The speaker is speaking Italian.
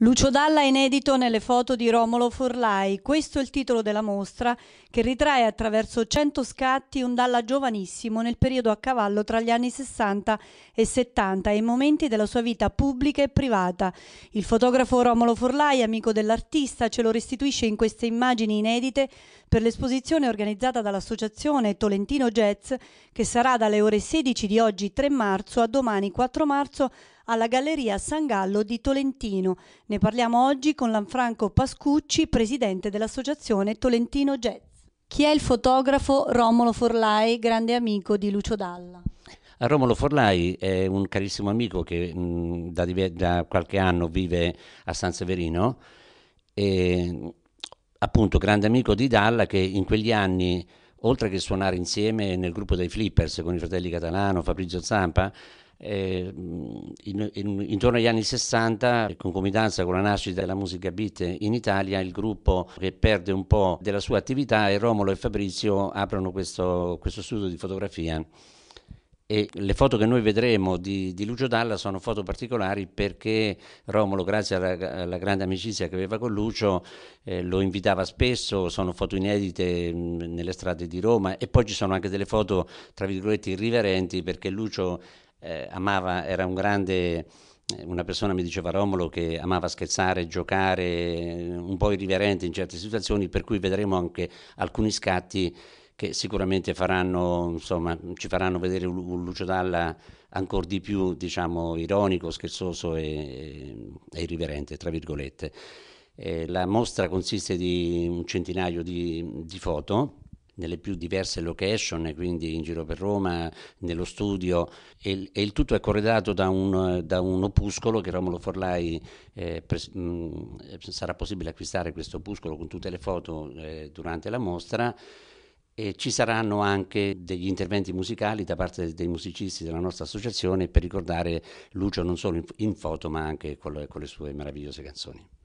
Lucio Dalla è inedito nelle foto di Romolo Forlai, questo è il titolo della mostra che ritrae attraverso 100 scatti un Dalla giovanissimo nel periodo a cavallo tra gli anni 60 e 70 e i momenti della sua vita pubblica e privata. Il fotografo Romolo Forlai, amico dell'artista, ce lo restituisce in queste immagini inedite per l'esposizione organizzata dall'associazione Tolentino Jazz che sarà dalle ore 16 di oggi 3 marzo a domani 4 marzo alla Galleria San Gallo di Tolentino. Ne parliamo oggi con Lanfranco Pascucci, presidente dell'associazione Tolentino Jazz. Chi è il fotografo Romolo Forlai, grande amico di Lucio Dalla? Eh, Romolo Forlai è un carissimo amico che mh, mm, da, da, qualche anno vive a San Severino e appunto grande amico di Dalla che in quegli anni oltre che suonare insieme nel gruppo dei Flippers con i fratelli Catalano, Fabrizio Zampa eh, in, in, intorno agli anni 60, in concomitanza con la nascita della musica beat in Italia, il gruppo che perde un po' della sua attività e Romolo e Fabrizio aprono questo, questo studio di fotografia. E le foto che noi vedremo di, di, Lucio Dalla sono foto particolari perché Romolo, grazie alla, alla grande amicizia che aveva con Lucio, eh, lo invitava spesso, sono foto inedite mh, nelle strade di Roma e poi ci sono anche delle foto, tra virgolette, irriverenti perché Lucio eh, amava, era un grande, eh, una persona mi diceva Romolo che amava scherzare, giocare, un po' irriverente in certe situazioni, per cui vedremo anche alcuni scatti che sicuramente faranno, insomma, ci faranno vedere un Lucio Dalla ancora di più diciamo, ironico, scherzoso e, e irriverente, tra virgolette. Eh, la mostra consiste di un centinaio di, di foto nelle più diverse location, quindi in giro per Roma, nello studio, e, e il tutto è corredato da un, da un opuscolo che Romolo Forlai eh, pres- mh, mm, sarà possibile acquistare questo opuscolo con tutte le foto eh, durante la mostra. E ci saranno anche degli interventi musicali da parte dei musicisti della nostra associazione per ricordare Lucio non solo in, foto ma anche con le, con le sue meravigliose canzoni.